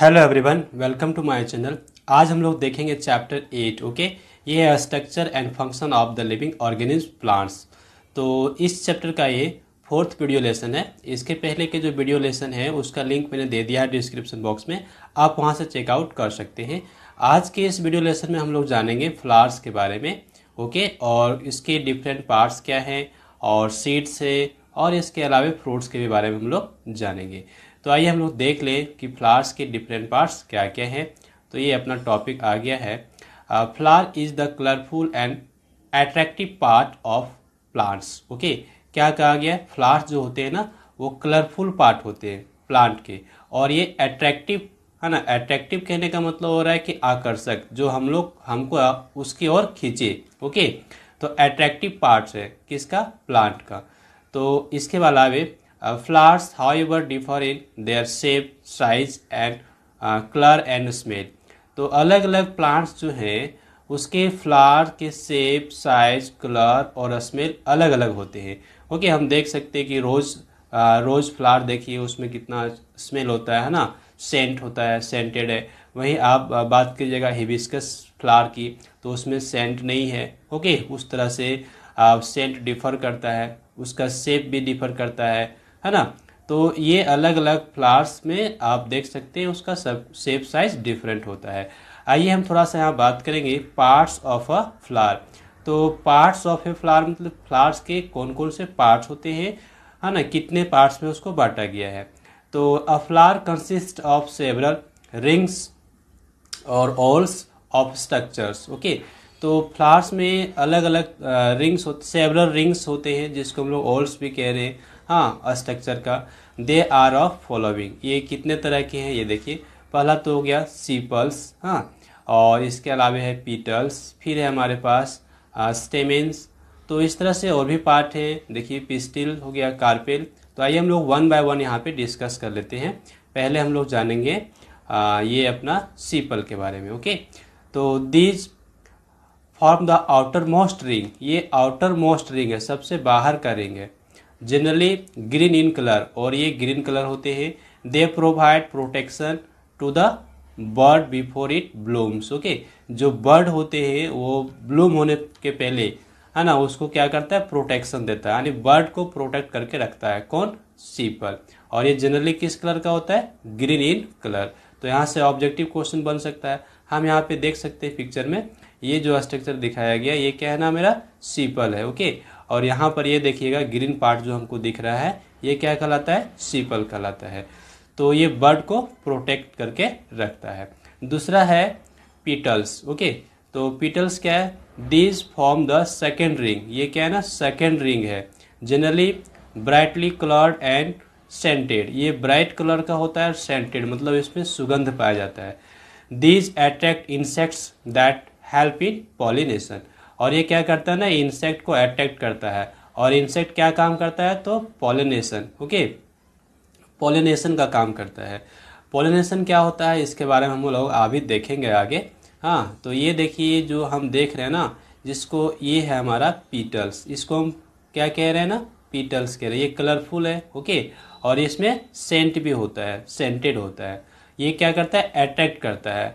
hello everyone welcome to my channel आज हम लोग देखेंगे चैप्टर एट ओके ये है structure and function of the living organism plants तो इस चैप्टर का ये फोर्थ वीडियो लेसन है इसके पहले के जो वीडियो लेसन है उसका लिंक मैंने दे दिया है डिस्क्रिप्शन बॉक्स में आप वहाँ से चेकआउट कर सकते हैं आज के इस वीडियो लेसन में हम लोग जानेंगे फ्लावर्स के बारे में ओके और इसके डिफरेंट पार्ट्स क्या हैं और सीड्स है और इसके अलावा फ्रूट्स के भी बारे में हम लोग जानेंगे तो आइए हम लोग देख लें कि फ्लावर्स के डिफरेंट पार्ट्स क्या क्या हैं तो ये अपना टॉपिक आ गया है flower is the colourful and attractive part of plants okay क्या कहा गया है फ्लावर्स जो होते हैं ना वो कलरफुल पार्ट होते हैं प्लांट के और ये एट्रैक्टिव है ना एट्रैक्टिव कहने का मतलब हो रहा है कि आकर्षक जो हम लोग हमको उसकी ओर खींचे ओके तो एट्रैक्टिव पार्ट्स है किसका प्लांट का तो इसके अलावे Uh, flowers, however, differ in their shape, size and colour and smell तो अलग अलग प्लांट्स जो हैं उसके फ्लावर के सेप साइज कलर और स्मेल अलग अलग होते हैं ओके okay, हम देख सकते हैं कि रोज़ uh, रोज़ फ्लावर देखिए उसमें कितना स्मेल होता है ना सेंट होता है सेंटेड है वहीं आप uh, बात कीजिएगा हिबिस्कस फ्लावर की तो उसमें सेंट नहीं है ओके okay, उस तरह से आ, सेंट डिफ़र करता है उसका सेप भी डिफ़र करता है है ना तो ये अलग अलग फ्लावर्स में आप देख सकते हैं उसका सब सेप साइज डिफरेंट होता है आइए हम थोड़ा सा यहाँ बात करेंगे पार्ट्स ऑफ अ फ्लावर तो पार्ट्स ऑफ ए फ्लावर मतलब फ्लावर्स के कौन कौन से पार्ट्स होते हैं है ना कितने पार्ट्स में उसको बांटा गया है तो, तो a flower consist of several rings or whorls of structures okay तो फ्लावर्स में अलग अलग रिंग्स होते सेवरल रिंग्स होते हैं जिसको हम लोग ऑल्स भी कह रहे हैं हाँ स्ट्रक्चर का दे आर ऑफ फॉलोविंग ये कितने तरह के हैं ये देखिए पहला तो हो गया सीपल्स हाँ और इसके अलावा है पीटल्स फिर है हमारे पास स्टेमेंस तो इस तरह से और भी पार्ट हैं देखिए पिस्टिल हो गया कार्पेल तो आइए हम लोग वन बाय वन यहाँ पे डिस्कस कर लेते हैं पहले हम लोग जानेंगे आ, ये अपना सीपल के बारे में ओके तो these form the outermost ring ये आउटर मोस्ट रिंग है सबसे बाहर का रिंग है जनरली ग्रीन इन कलर और ये ग्रीन कलर होते हैं they provide protection to the bud before it blooms okay जो बर्ड होते हैं वो ब्लूम होने के पहले है ना उसको क्या करता है प्रोटेक्शन देता है यानी बर्ड को प्रोटेक्ट करके रखता है कौन सीपल और ये जनरली किस कलर का होता है ग्रीन इन कलर तो यहाँ से ऑब्जेक्टिव क्वेश्चन बन सकता है हम यहाँ पे देख सकते हैं पिक्चर में ये जो स्ट्रक्चर दिखाया गया ये क्या है ना मेरा सीपल है ओके और यहाँ पर ये देखिएगा ग्रीन पार्ट जो हमको दिख रहा है ये क्या कहलाता है सीपल कहलाता है तो ये बर्ड को प्रोटेक्ट करके रखता है दूसरा है पीटल्स ओके तो पीटल्स क्या है these form the second ring ये क्या है ना सेकेंड रिंग है generally brightly coloured and scented ये ब्राइट कलर का होता है सेंटेड मतलब इसमें सुगंध पाया जाता है these attract insects that help in pollination और ये क्या करता है ना इंसेक्ट को अट्रैक्ट करता है और इंसेक्ट क्या काम करता है तो पॉलिनेशन ओके पॉलिनेशन का काम करता है पॉलिनेशन क्या होता है इसके बारे में हम लोग अभी देखेंगे आगे हाँ तो ये देखिए जो हम देख रहे हैं ना जिसको ये है हमारा पीटल्स इसको हम क्या कह रहे हैं ना पीटल्स कह रहे हैं ये कलरफुल है ओके और इसमें सेंट भी होता है सेंटेड होता है ये क्या करता है अट्रैक्ट करता है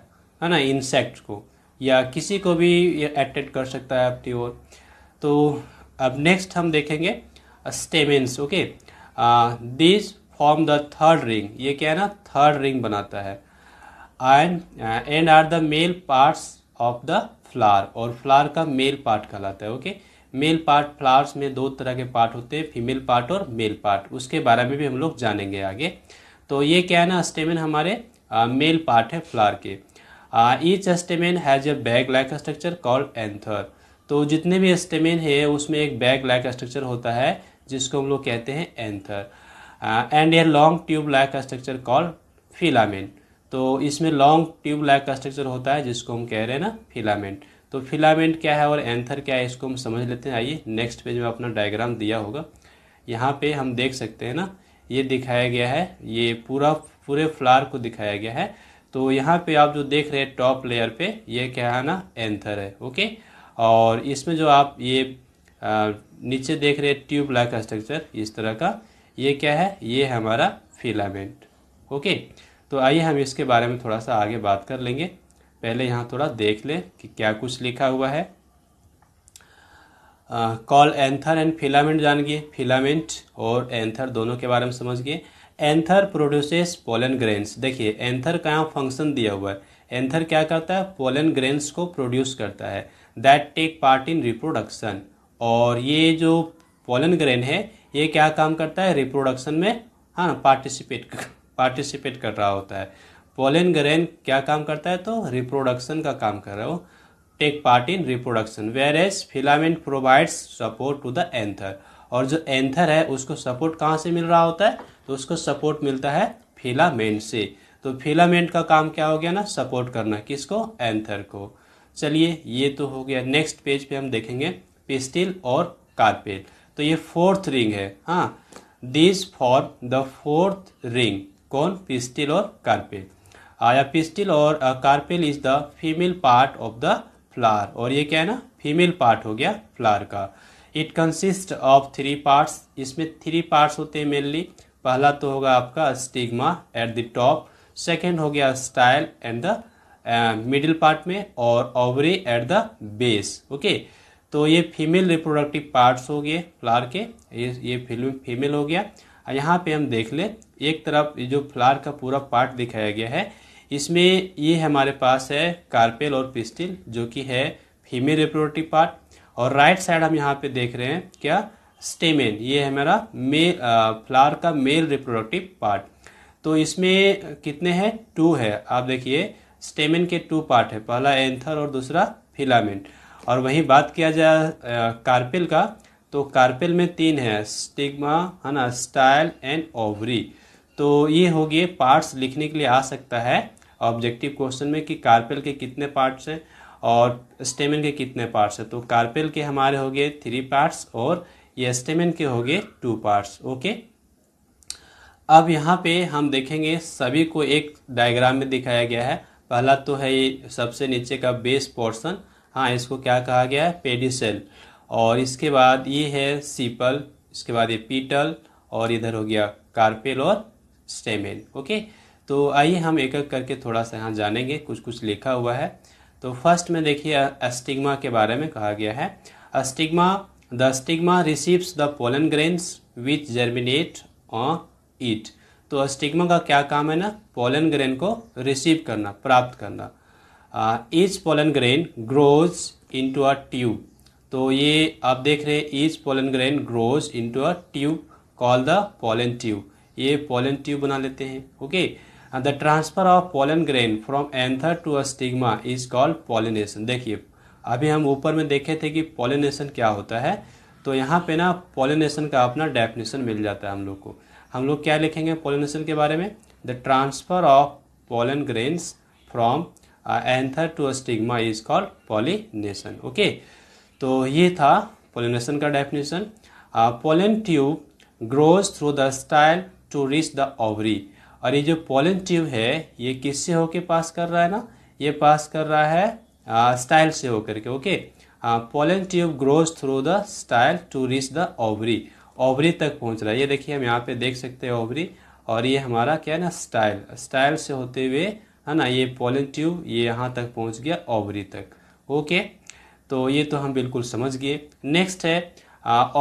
है ना इंसेक्ट को या किसी को भी अटेंड कर सकता है आपकी ओर तो अब नेक्स्ट हम देखेंगे stamens okay this form the third ring ये क्या है ना थर्ड रिंग बनाता है and and are the male parts of the flower और फ्लार का मेल पार्ट कहलाता है ओके मेल पार्ट फ्लावर्स में दो तरह के पार्ट होते हैं फीमेल पार्ट और मेल पार्ट उसके बारे में भी हम लोग जानेंगे आगे तो ये क्या है ना स्टेमिन हमारे मेल uh, पार्ट है फ्लावर के each stamen has a bag like structure call anther तो जितने भी स्टेमेन है उसमें एक बैग लाइक स्ट्रक्चर होता है जिसको हम लोग कहते हैं anther and a long tube like structure call filament तो इसमें लॉन्ग ट्यूब लाइक स्ट्रक्चर होता है जिसको हम कह रहे हैं ना फिलामेंट तो फिलामेंट क्या है और एंथर क्या है इसको हम समझ लेते हैं आइए नेक्स्ट पेज में अपना डायग्राम दिया होगा यहाँ पे हम देख सकते हैं ना ये दिखाया गया है ये पूरा पूरे फ्लावर को दिखाया गया है तो यहाँ पे आप जो देख रहे हैं टॉप लेयर पे ये क्या है ना एंथर है ओके और इसमें जो आप ये आ, नीचे देख रहे हैं ट्यूब लाइक स्ट्रक्चर इस तरह का ये क्या है ये है हमारा फिलामेंट ओके तो आइए हम इसके बारे में थोड़ा सा आगे बात कर लेंगे पहले यहाँ थोड़ा देख लें कि क्या कुछ लिखा हुआ है कॉल एंथर एंड फिलामेंट जान गए फिलामेंट और एंथर दोनों के बारे में समझ गए एंथर प्रोड्यूसेस पोलन ग्रेन्स देखिए एंथर का यहाँ फंक्शन दिया हुआ है एंथर क्या करता है पोलन ग्रेन्स को प्रोड्यूस करता है that take part in reproduction और ये जो पोलन ग्रेन है ये क्या काम करता है रिप्रोडक्शन में हाँ पार्टिसिपेट पार्टिसिपेट कर रहा होता है पोलन ग्रेन क्या काम करता है तो रिप्रोडक्शन का काम कर रहा हो take part in reproduction whereas filament provides support to the anther और जो एंथर है उसको सपोर्ट कहाँ से मिल रहा होता है तो उसको सपोर्ट मिलता है फिलामेंट से तो फिलामेंट का काम क्या हो गया ना सपोर्ट करना किसको एंथर को चलिए ये तो हो गया नेक्स्ट पेज पे हम देखेंगे पिस्टिल और कार्पेल तो ये फोर्थ रिंग है हाँ this form the fourth ring कौन पिस्टिल और कार्पेल आया pistil or carpel is the female part of the flower और ये क्या है ना फीमेल पार्ट हो गया फ्लार का it consist of three parts इसमें थ्री पार्ट्स होते हैं मेनली पहला तो होगा आपका stigma at the top second हो गया style at the middle part में और ovary at the base okay तो ये फीमेल रिप्रोडक्टिव पार्ट्स हो गए फ्लार के ये ये फीमेल हो गया यहाँ पे हम देख ले एक तरफ ये जो फ्लार का पूरा पार्ट दिखाया गया है इसमें ये हमारे पास है कार्पेल और पिस्टिल जो कि है फीमेल रिप्रोडक्टिव पार्ट और राइट साइड हम यहाँ पे देख रहे हैं क्या स्टेमेन ये है मेरा मेल फ्लावर का मेल रिप्रोडक्टिव पार्ट तो इसमें कितने हैं टू है आप देखिए स्टेमेन के टू पार्ट है पहला एंथर और दूसरा फिलामेंट और वहीं बात किया जाए कार्पेल का तो कार्पेल में तीन है स्टिग्मा है ना स्टाइल एंड ओवरी तो ये हो गए पार्ट्स लिखने के लिए आ सकता है ऑब्जेक्टिव क्वेश्चन में कि कार्पेल के कितने पार्ट्स हैं और स्टेमिन के कितने पार्ट्स हैं तो कार्पेल के हमारे हो गए थ्री पार्ट्स और ये स्टेमिन के हो गए टू पार्ट्स ओके अब यहाँ पे हम देखेंगे सभी को एक डायग्राम में दिखाया गया है पहला तो है ये सबसे नीचे का बेस पोर्शन हाँ इसको क्या कहा गया है पेडिसेल और इसके बाद ये है सीपल इसके बाद ये पीटल और इधर हो गया कार्पेल और स्टेमिन ओके तो आइए हम एक एक करके थोड़ा सा यहाँ जानेंगे कुछ कुछ लिखा हुआ है तो फर्स्ट में देखिए अस्टिग्मा के बारे में कहा गया है stigma the stigma receives the pollen grains which germinate on it तो अस्टिग्मा का क्या काम है ना पोलन ग्रेन को रिसीव करना प्राप्त करना each pollen grain grows to a tube तो ये आप देख रहे हैं each pollen grain grows to a tube call the pollen tube ये पोलन ट्यूब बना लेते हैं okay the transfer of pollen grain from anther to stigma is called pollination देखिए अभी हम ऊपर में देखे थे कि पोलिनेशन क्या होता है तो यहाँ पे ना पोलिनेशन का अपना डेफिनेशन मिल जाता है हम लोग को हम लोग क्या लिखेंगे पोलिनेशन के बारे में the transfer of pollen grains from anther to stigma is called pollination okay तो ये था पोलिनेशन का definition pollen tube grows through the style to reach the ovary और ये जो पोलन ट्यूब है ये किससे होके पास कर रहा है ना ये पास कर रहा है स्टाइल से होकर के okay pollen tube grows through the style to reach the ovary ovary तक पहुंच रहा है ये देखिए हम यहाँ पे देख सकते हैं ओवरी और ये हमारा क्या है ना स्टाइल स्टाइल से होते हुए है ना ये पोलन ट्यूब ये यहाँ तक पहुँच गया ओवरी तक ओके तो ये तो हम बिल्कुल समझ गए नेक्स्ट है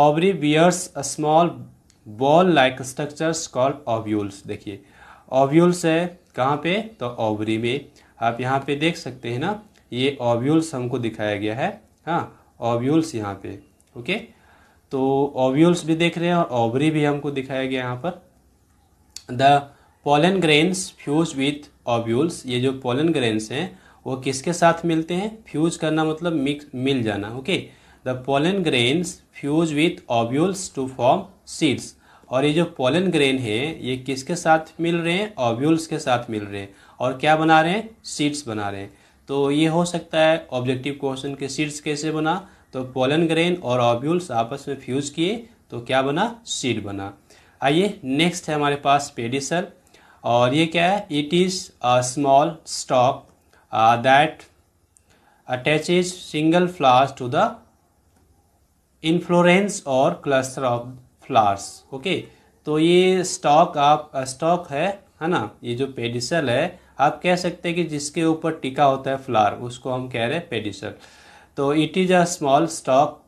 ovary bears small ball like structures called ovules देखिए ओव्यूल्स है कहाँ पे तो ओवरी में आप यहाँ पे देख सकते हैं ना ये ओव्यूल्स हमको दिखाया गया है हाँ ओव्यूल्स यहाँ पे ओके तो ओव्यूल्स भी देख रहे हैं और ओवरी भी हमको दिखाया गया यहाँ पर the pollen grains fuse with ovules ये जो पोलन ग्रेन्स हैं वो किसके साथ मिलते हैं फ्यूज करना मतलब मिक्स मिल जाना okay the pollen grains fuse with ovules to form seeds और ये जो पोलन ग्रेन है ये किसके साथ मिल रहे हैं ऑब्यूल्स के साथ मिल रहे हैं और क्या बना रहे हैं सीड्स बना रहे हैं तो ये हो सकता है ऑब्जेक्टिव क्वेश्चन के सीड्स कैसे बना तो पोलन ग्रेन और ऑब्यूल्स आपस में फ्यूज किए तो क्या बना सीड बना आइए नेक्स्ट है हमारे पास पेडिसर और ये क्या है it is a small stalk that attach single flowers to the inflorescence or cluster of flowers okay तो ये स्टॉक आप स्टॉक है है ना ये जो पेडिसल है आप कह सकते हैं कि जिसके ऊपर टिका होता है फ्लावर उसको हम कह रहे हैं पेडिसल तो it is a small stalk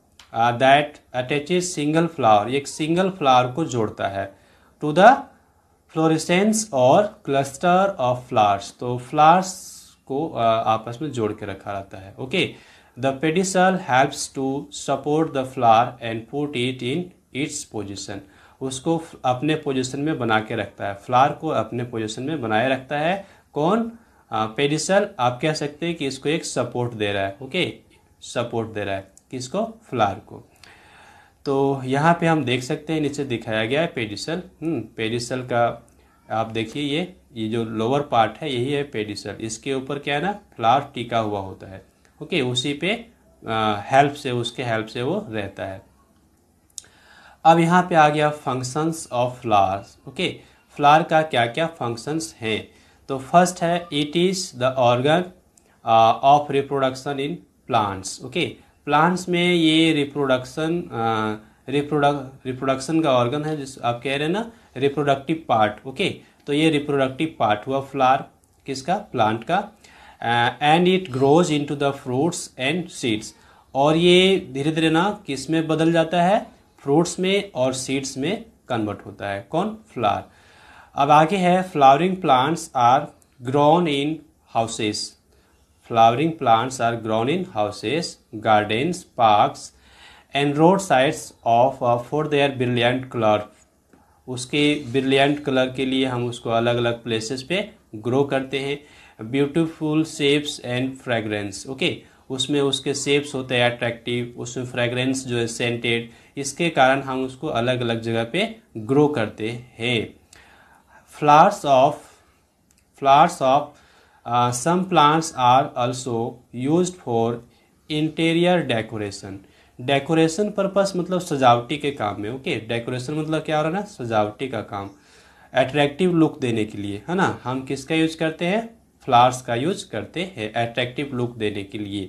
that attach single flower एक सिंगल फ्लावर को जोड़ता है to the inflorescence or cluster of flowers तो फ्लावर्स को uh, आपस में जोड़ के रखा रहता है okay the pedicel helps to support the flower and put it in its position उसको अपने पोजिशन में बना के रखता है फ्लावर को अपने पोजिशन में बनाए रखता है कौन पेडिसल आप कह सकते हैं कि इसको एक सपोर्ट दे रहा है ओके सपोर्ट दे रहा है किसको फ्लावर को तो यहाँ पे हम देख सकते हैं नीचे दिखाया गया है पेडिसल पेडिसल हम्म, का आप देखिए ये ये जो लोअर पार्ट है यही है पेडिसल इसके ऊपर क्या है ना फ्लावर टिका हुआ होता है ओके उसी पे हेल्प से उसके हेल्प से वो रहता है अब यहाँ पे आ गया functions of flowers okay flower का क्या क्या फंक्शंस हैं तो फर्स्ट है it is the organ of reproduction in plants okay plants में ये रिप्रोडक्शन रिप्रोडक्ट रिप्रोडक्शन का ऑर्गन है जिस आप कह रहे हैं ना रिप्रोडक्टिव पार्ट ओके तो ये रिप्रोडक्टिव पार्ट हुआ फ्लावर किसका प्लांट का and it grows into the fruits and seeds और ये धीरे धीरे ना किस में बदल जाता है फ्रूट्स में और सीड्स में कन्वर्ट होता है कौन फ्लावर अब आगे है flowering plants are grown in houses flowering plants are grown in houses gardens parks and road sides of for their brilliant colour उसके ब्रिलियंट कलर के लिए हम उसको अलग अलग प्लेसेस पे ग्रो करते हैं beautiful shapes and fragrance okay उसमें उसके शेप्स होते हैं अट्रैक्टिव उसमें फ्रेगरेंस जो है सेंटेड इसके कारण हम उसको अलग अलग जगह पे ग्रो करते हैं flowers of flowers of some plants are also use for interior decoration decoration purpose मतलब सजावटी के काम में ओके डेकोरेशन मतलब क्या हो रहा है ना सजावटी का काम अट्रैक्टिव लुक देने के लिए है ना हम किसका यूज करते हैं फ्लावर्स का यूज करते हैं अट्रैक्टिव लुक देने के लिए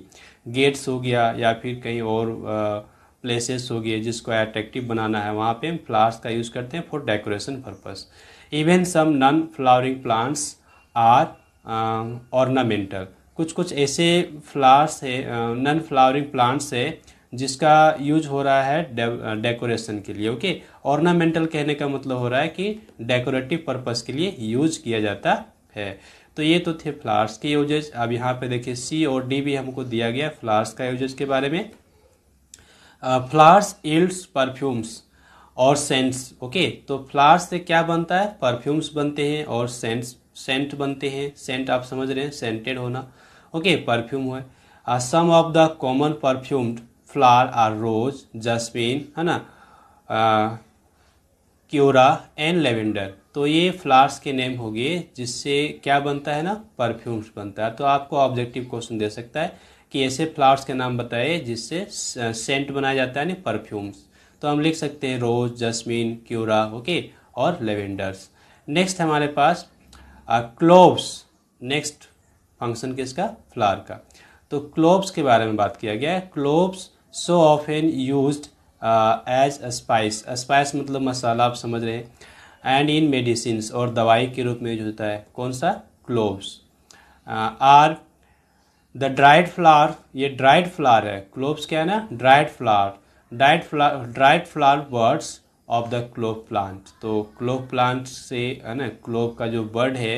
गेट्स हो गया या फिर कहीं और आ, uh, प्लेसेस हो गए जिसको अट्रैक्टिव बनाना है वहाँ पे हम फ्लावर्स का यूज़ करते हैं for decoration purpose even some non flowering plants are ornamental कुछ कुछ ऐसे फ्लावर्स है नॉन फ्लावरिंग प्लांट्स है जिसका यूज हो रहा है डेकोरेशन uh, के लिए ओके ऑर्नामेंटल कहने का मतलब हो रहा है कि डेकोरेटिव पर्पस के लिए यूज किया जाता है तो ये तो थे फ्लावर्स के यूजेज अब यहाँ पे देखिए सी और डी भी हमको दिया गया फ्लावर्स का यूजेज के बारे में फ्लावर्स एल्ड्स परफ्यूम्स और सेंट्स ओके तो फ्लावर्स से क्या बनता है परफ्यूम्स बनते हैं और सेंट्स सेंट बनते हैं सेंट आप समझ रहे हैं सेंटेड होना ओके परफ्यूम हुए some of the common perfumed flower are rose jasmine है ना क्योरा एंड लेवेंडर तो ये फ्लावर्स के नेम हो गए जिससे क्या बनता है ना परफ्यूम्स बनता है तो आपको ऑब्जेक्टिव क्वेश्चन दे सकता है कि ऐसे फ्लावर्स के नाम बताए जिससे सेंट बनाया जाता है यानी परफ्यूम्स तो हम लिख सकते हैं रोज़ जस्मिन क्यूरा ओके और लेवेंडर्स नेक्स्ट हमारे पास क्लोव्स नेक्स्ट फंक्शन किसका फ्लावर का तो क्लोव्स के बारे में बात किया गया है cloves so often use as spice spice मतलब मसाला आप समझ रहे हैं एंड इन मेडिसिन और दवाई के रूप में यूज होता है कौन सा cloves are uh, the dried flower ये ड्राइड फ्लावर है क्लोब्स क्या है ना dried flower dried flower dried flower buds of the clove plant तो क्लोब प्लांट से है ना क्लोब का जो बर्ड है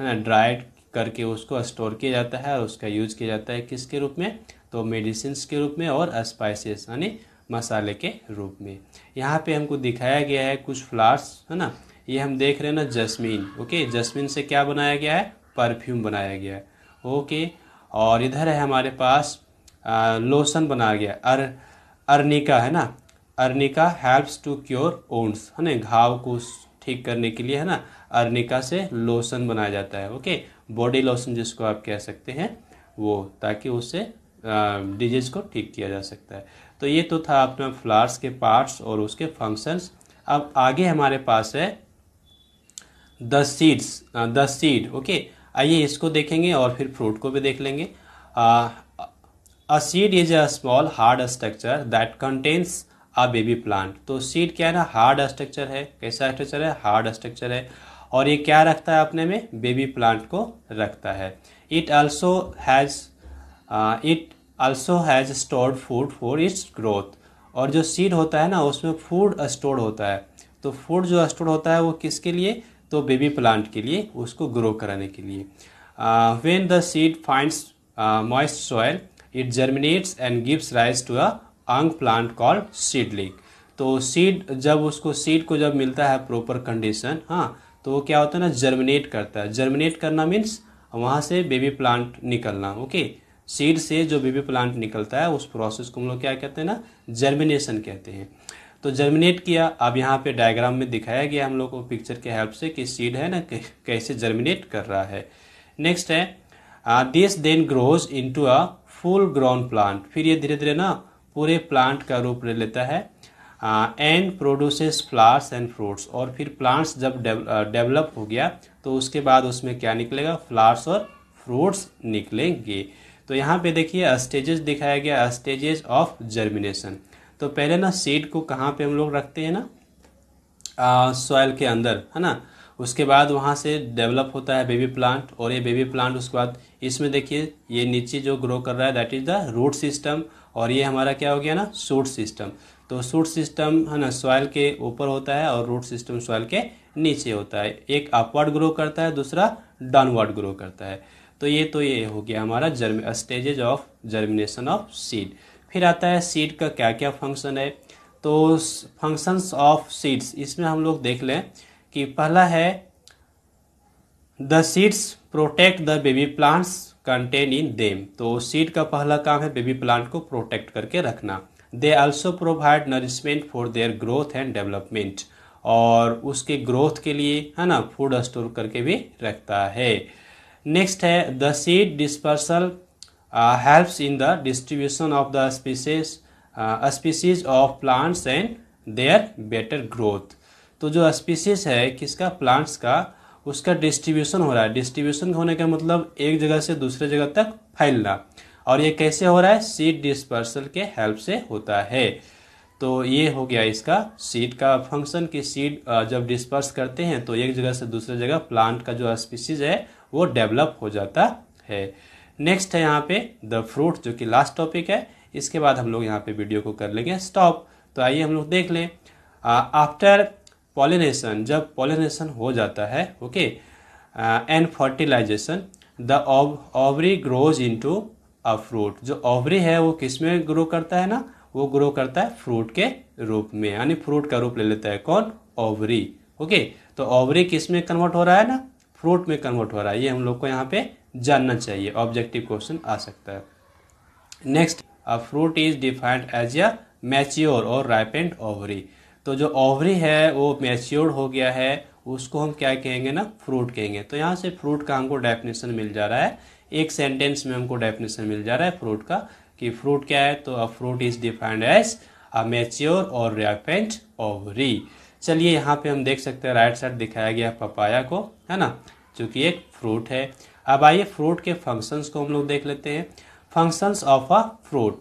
है ना ड्राइड करके उसको स्टोर किया जाता है और उसका यूज किया जाता है किसके रूप में तो मेडिसिन के रूप में और स्पाइसेस यानी मसाले के रूप में यहाँ पे हमको दिखाया गया है कुछ फ्लावर्स है ना ये हम देख रहे हैं ना जस्मीन ओके जस्मीन से क्या बनाया गया है परफ्यूम बनाया गया है ओके और इधर है हमारे पास लोशन बना गया अर अर्निका है ना arnica helps to cure wounds है ना घाव को ठीक करने के लिए है ना अर्निका से लोशन बनाया जाता है ओके बॉडी लोशन जिसको आप कह सकते हैं वो ताकि उससे डिजीज़ को ठीक किया जा सकता है तो ये तो था अपना फ्लावर्स के पार्ट्स और उसके फंक्शंस अब आगे हमारे पास है the seeds the seed okay आइए इसको देखेंगे और फिर फ्रूट को भी देख लेंगे a seed is a small hard structure that contains a baby plant तो सीड क्या है ना हार्ड स्ट्रक्चर है कैसा स्ट्रक्चर है हार्ड स्ट्रक्चर है और ये क्या रखता है अपने में बेबी प्लांट को रखता है it also has it also has stored food for its growth और जो सीड होता है ना उसमें फूड स्टोर होता है तो फूड जो स्टोर होता है वो किसके लिए तो बेबी प्लांट के लिए उसको ग्रो कराने के लिए when the seed finds moist soil it germinates and gives rise to a young plant called seed तो सीड जब उसको सीड को जब मिलता है प्रॉपर कंडीशन हाँ तो वो क्या होता है ना जर्मिनेट करता है जर्मिनेट करना मीन्स वहाँ से बेबी प्लांट निकलना ओके सीड से जो बेबी प्लांट निकलता है उस प्रोसेस को हम लोग क्या कहते हैं ना जर्मिनेशन कहते हैं तो जर्मिनेट किया अब यहाँ पे डायग्राम में दिखाया गया हम लोग को पिक्चर के हेल्प से कि सीड है ना कैसे जर्मिनेट कर रहा है नेक्स्ट है this then grows into a full grown plant फिर ये धीरे धीरे ना पूरे प्लांट का रूप ले लेता है and produces flowers and fruits और फिर प्लांट्स जब डेवलप हो गया तो उसके बाद उसमें क्या निकलेगा फ्लावर्स और फ्रूट्स निकलेंगे तो यहाँ पे देखिए स्टेजेस दिखाया गया स्टेजेस ऑफ जर्मिनेशन तो पहले ना सीड को कहाँ पे हम लोग रखते हैं ना सॉयल के अंदर है ना उसके बाद वहाँ से डेवलप होता है बेबी प्लांट और ये बेबी प्लांट उसके बाद इसमें देखिए ये नीचे जो ग्रो कर रहा है that is the root system और ये हमारा क्या हो गया ना सूट सिस्टम तो सूट सिस्टम है ना सॉइल के ऊपर होता है और रूट सिस्टम सॉयल के नीचे होता है एक अपवर्ड ग्रो करता है दूसरा डाउनवर्ड ग्रो करता है तो ये तो ये हो गया हमारा germ stages of germination of seed फिर आता है सीड का क्या क्या फंक्शन है तो फंक्शंस ऑफ सीड्स इसमें हम लोग देख लें कि पहला है the seeds protect the baby plants contain in them तो सीड का पहला काम है बेबी प्लांट को प्रोटेक्ट करके रखना they also provide nourishment for their growth and development और उसके ग्रोथ के लिए है ना फूड स्टोर करके भी रखता है नेक्स्ट है the seed dispersal uh, helps in the distribution of the species uh, species of plants and their better growth तो जो स्पीसीज है किसका प्लांट्स का उसका डिस्ट्रीब्यूशन हो रहा है डिस्ट्रीब्यूशन होने का मतलब एक जगह से दूसरे जगह तक फैलना और ये कैसे हो रहा है सीड डिस्पर्सल के हेल्प से होता है तो ये हो गया इसका सीड का फंक्शन कि सीड uh, जब डिस्पर्स करते हैं तो एक जगह से दूसरे जगह प्लांट का जो स्पीसीज है वो डेवलप हो जाता है नेक्स्ट है यहाँ पे द फ्रूट जो कि लास्ट टॉपिक है इसके बाद हम लोग यहाँ पे वीडियो को कर लेंगे स्टॉप तो आइए हम लोग देख लें आफ्टर पॉलिनेशन जब पॉलिनेशन हो जाता है okay and fertilisation the ovary grows into a fruit जो ओवरी है वो किस में ग्रो करता है ना वो ग्रो करता है फ्रूट के रूप में यानी फ्रूट का रूप ले लेता है कौन ओवरी ओके तो ओवरी किस में कन्वर्ट हो रहा है ना फ्रूट में कन्वर्ट हो रहा है ये हम लोग को यहाँ पे जानना चाहिए ऑब्जेक्टिव क्वेश्चन आ सकता है next a fruit is defined as a mature और राइपेंड ओवरी तो जो ओवरी है वो मैच्योर हो गया है उसको हम क्या कहेंगे ना फ्रूट कहेंगे तो यहाँ से फ्रूट का हमको डेफिनेशन मिल जा रहा है एक सेंटेंस में हमको डेफिनेशन मिल जा रहा है फ्रूट का कि फ्रूट क्या है तो a fruit is defined as a mature और रेपेंट ओवरी चलिए यहाँ पे हम देख सकते हैं राइट साइड दिखाया गया पपाया को है ना जो कि एक फ्रूट है अब आइए फ्रूट के फंक्शंस को हम लोग देख लेते हैं फंक्शंस ऑफ अ फ्रूट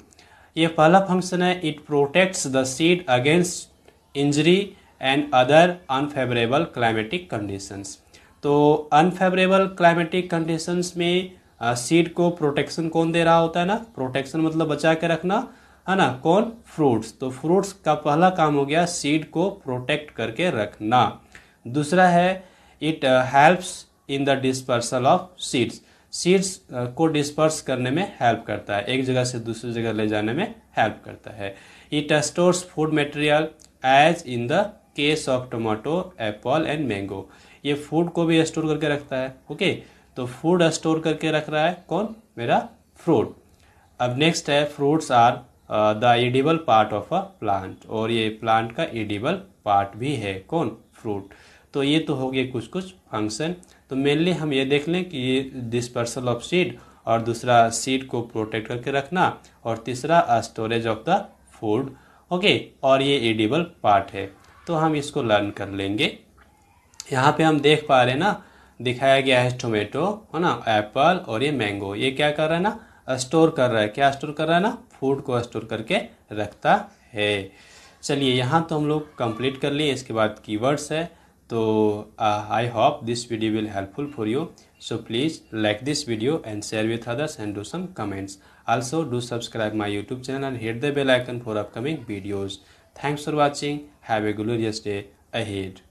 ये पहला फंक्शन है it protects the seed against injury and other unfavourable climatic conditions तो अनफेवरेबल क्लाइमेटिक कंडीशंस में सीड को प्रोटेक्शन कौन दे रहा होता है ना प्रोटेक्शन मतलब बचा के रखना है ना कौन फ्रूट्स तो फ्रूट्स का पहला काम हो गया सीड को प्रोटेक्ट करके रखना दूसरा है it helps in the dispersal of seeds seeds को डिस्पर्स करने में हेल्प करता है एक जगह से दूसरी जगह ले जाने में हेल्प करता है it stores food material as in the case of tomato apple and mango ये फूड को भी स्टोर करके रखता है ओके तो फूड स्टोर करके रख रहा है कौन मेरा फ्रूट अब नेक्स्ट है fruits are the edible part of a plant और ये प्लांट का एडिबल पार्ट भी है कौन फ्रूट तो ये तो हो गए कुछ कुछ फंक्शन तो मेनली हम ये देख लें कि ये डिस्पर्सल ऑफ सीड और दूसरा सीड को प्रोटेक्ट करके रखना और तीसरा storage of the food okay और ये एडिबल पार्ट है तो हम इसको लर्न कर लेंगे यहाँ पे हम देख पा रहे हैं ना दिखाया गया है टोमेटो है ना एप्पल और ये मैंगो ये क्या कर रहा है ना स्टोर uh, कर रहा है क्या स्टोर कर रहा है ना फूड को स्टोर करके रखता है चलिए यहाँ तो हम लोग कंप्लीट कर लिए इसके बाद कीवर्ड्स है so uh, i hope this video will helpful for you so please like this video and share with others and do some comments also do subscribe my youtube channel and hit the bell icon for upcoming videos thanks for watching have a glorious day ahead